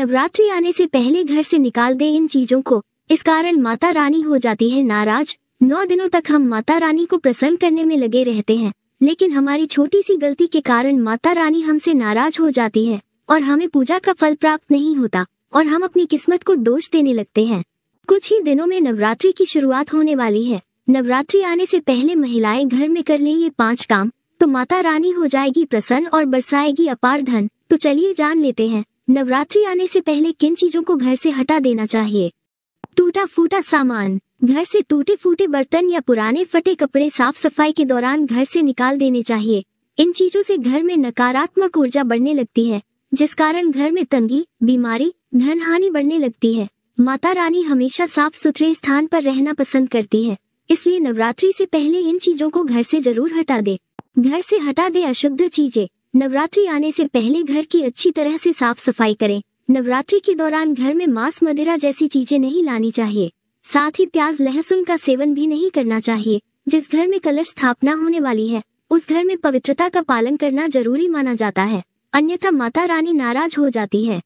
नवरात्रि आने से पहले घर से निकाल दे इन चीजों को इस कारण माता रानी हो जाती है नाराज नौ दिनों तक हम माता रानी को प्रसन्न करने में लगे रहते हैं लेकिन हमारी छोटी सी गलती के कारण माता रानी हमसे नाराज हो जाती है और हमें पूजा का फल प्राप्त नहीं होता और हम अपनी किस्मत को दोष देने लगते हैं कुछ ही दिनों में नवरात्रि की शुरुआत होने वाली है नवरात्रि आने से पहले महिलाएं घर में कर लें ये पांच काम तो माता रानी हो जाएगी प्रसन्न और बरसाएगी अपार धन तो चलिए जान लेते हैं नवरात्रि आने से पहले किन चीजों को घर से हटा देना चाहिए टूटा फूटा सामान घर से टूटे फूटे बर्तन या पुराने फटे कपड़े साफ सफाई के दौरान घर से निकाल देने चाहिए इन चीजों से घर में नकारात्मक ऊर्जा बढ़ने लगती है जिस कारण घर में तंगी बीमारी धन हानि बढ़ने लगती है माता रानी हमेशा साफ सुथरे स्थान पर रहना पसंद करती है इसलिए नवरात्रि से पहले इन चीजों को घर से जरूर हटा दे घर से हटा दे अशुद्ध चीजें नवरात्रि आने से पहले घर की अच्छी तरह से साफ सफाई करें नवरात्रि के दौरान घर में मांस मदिरा जैसी चीजें नहीं लानी चाहिए साथ ही प्याज लहसुन का सेवन भी नहीं करना चाहिए जिस घर में कलश स्थापना होने वाली है उस घर में पवित्रता का पालन करना जरूरी माना जाता है अन्यथा माता रानी नाराज हो जाती है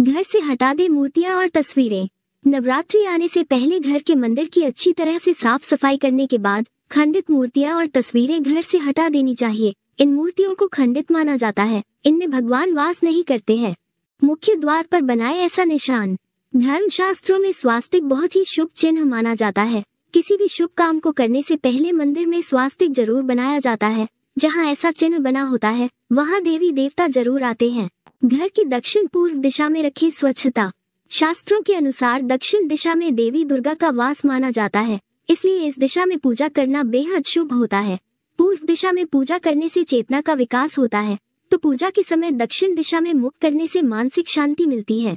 घर से हटा दे मूर्तियां और तस्वीरें नवरात्रि आने से पहले घर के मंदिर की अच्छी तरह से साफ सफाई करने के बाद खंडित मूर्तियां और तस्वीरें घर से हटा देनी चाहिए इन मूर्तियों को खंडित माना जाता है इनमें भगवान वास नहीं करते हैं मुख्य द्वार पर बनाए ऐसा निशान धर्म शास्त्रों में स्वास्तिक बहुत ही शुभ चिन्ह माना जाता है किसी भी शुभ काम को करने से पहले मंदिर में स्वास्तिक जरूर बनाया जाता है जहाँ ऐसा चिन्ह बना होता है वहाँ देवी देवता जरूर आते हैं घर की दक्षिण पूर्व दिशा में रखी स्वच्छता शास्त्रों के अनुसार दक्षिण दिशा में देवी दुर्गा का वास माना जाता है इसलिए इस दिशा में पूजा करना बेहद शुभ होता है पूर्व दिशा में पूजा करने से चेतना का विकास होता है तो पूजा के समय दक्षिण दिशा में मुख करने से मानसिक शांति मिलती है